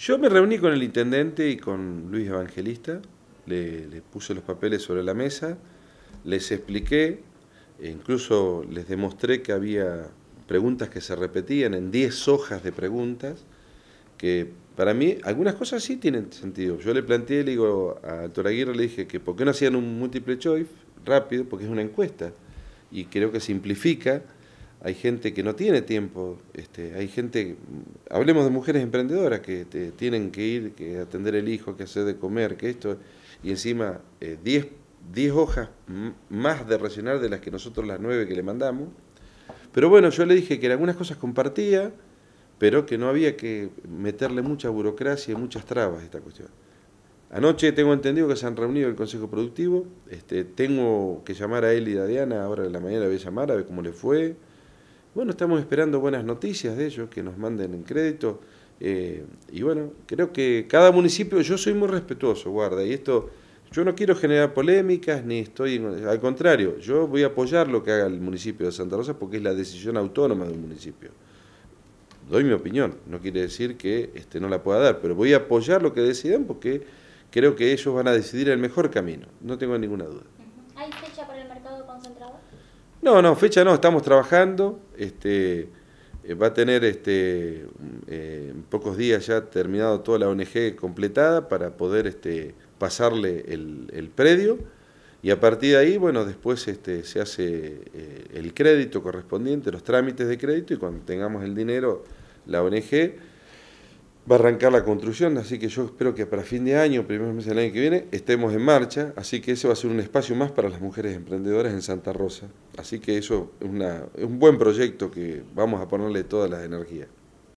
Yo me reuní con el intendente y con Luis Evangelista, le, puse los papeles sobre la mesa, les expliqué, e incluso les demostré que había preguntas que se repetían en 10 hojas de preguntas, que para mí algunas cosas sí tienen sentido. Yo le planteé, le digo a Toraguirre, le dije que por qué no hacían un múltiple choice rápido, porque es una encuesta y creo que simplifica hay gente que no tiene tiempo, este, hay gente, hablemos de mujeres emprendedoras que tienen que ir, que atender el hijo, que hacer de comer, que esto, y encima 10 eh, hojas más de rellenar de las que nosotros las 9 que le mandamos. Pero bueno, yo le dije que algunas cosas compartía, pero que no había que meterle mucha burocracia y muchas trabas a esta cuestión. Anoche tengo entendido que se han reunido el Consejo Productivo, este, tengo que llamar a él y a Diana, ahora en la mañana voy a llamar a ver cómo le fue, bueno, estamos esperando buenas noticias de ellos, que nos manden en crédito. Eh, y bueno, creo que cada municipio, yo soy muy respetuoso, guarda, y esto, yo no quiero generar polémicas, ni estoy, al contrario, yo voy a apoyar lo que haga el municipio de Santa Rosa porque es la decisión autónoma del municipio. Doy mi opinión, no quiere decir que este, no la pueda dar, pero voy a apoyar lo que decidan porque creo que ellos van a decidir el mejor camino, no tengo ninguna duda. ¿Hay fecha para el mercado concentrado? No, no, fecha no, estamos trabajando. Este, eh, va a tener este, eh, en pocos días ya terminado toda la ONG completada para poder este, pasarle el, predio. Y a partir de ahí, bueno, después este, se hace eh, el crédito correspondiente, los trámites de crédito, y cuando tengamos el dinero, la ONG va a arrancar la construcción, así que yo espero que para fin de año, primeros meses del año que viene, estemos en marcha, así que ese va a ser un espacio más para las mujeres emprendedoras en Santa Rosa. Así que eso es, un buen proyecto que vamos a ponerle todas las energías.